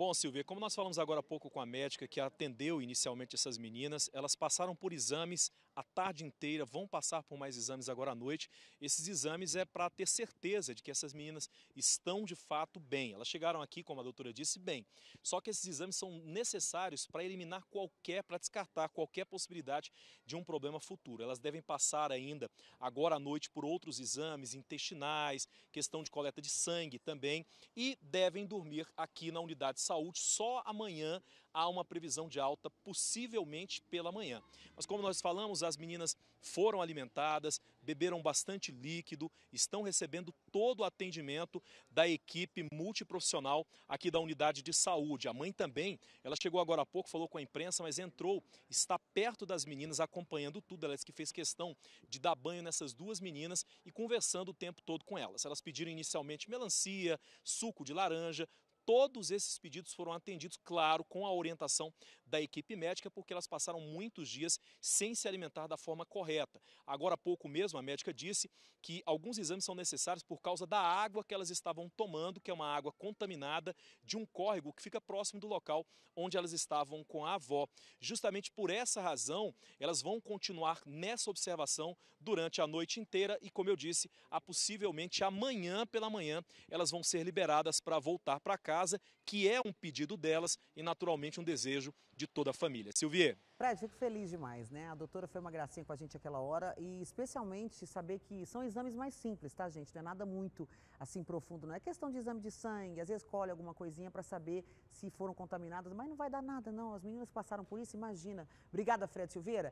Bom, Silvia, como nós falamos agora há pouco com a médica que atendeu inicialmente essas meninas, elas passaram por exames a tarde inteira, vão passar por mais exames agora à noite. Esses exames é para ter certeza de que essas meninas estão de fato bem. Elas chegaram aqui, como a doutora disse, bem. Só que esses exames são necessários para eliminar qualquer, para descartar qualquer possibilidade de um problema futuro. Elas devem passar ainda agora à noite por outros exames intestinais, questão de coleta de sangue também, e devem dormir aqui na unidade saúde. Só amanhã há uma previsão de alta, possivelmente pela manhã. Mas como nós falamos, as meninas foram alimentadas, beberam bastante líquido, estão recebendo todo o atendimento da equipe multiprofissional aqui da unidade de saúde. A mãe também, ela chegou agora há pouco, falou com a imprensa, mas entrou, está perto das meninas, acompanhando tudo. Ela disse que fez questão de dar banho nessas duas meninas e conversando o tempo todo com elas. Elas pediram inicialmente melancia, suco de laranja, Todos esses pedidos foram atendidos, claro, com a orientação da equipe médica, porque elas passaram muitos dias sem se alimentar da forma correta. Agora há pouco mesmo, a médica disse que alguns exames são necessários por causa da água que elas estavam tomando, que é uma água contaminada de um córrego que fica próximo do local onde elas estavam com a avó. Justamente por essa razão, elas vão continuar nessa observação durante a noite inteira e, como eu disse, a possivelmente amanhã pela manhã elas vão ser liberadas para voltar para casa casa, que é um pedido delas e, naturalmente, um desejo de toda a família. Silvia. Fred, fico feliz demais, né? A doutora foi uma gracinha com a gente aquela hora e especialmente saber que são exames mais simples, tá, gente? Não é nada muito assim profundo, não é questão de exame de sangue, às vezes colhe alguma coisinha para saber se foram contaminadas, mas não vai dar nada, não. As meninas passaram por isso, imagina. Obrigada, Fred Silveira.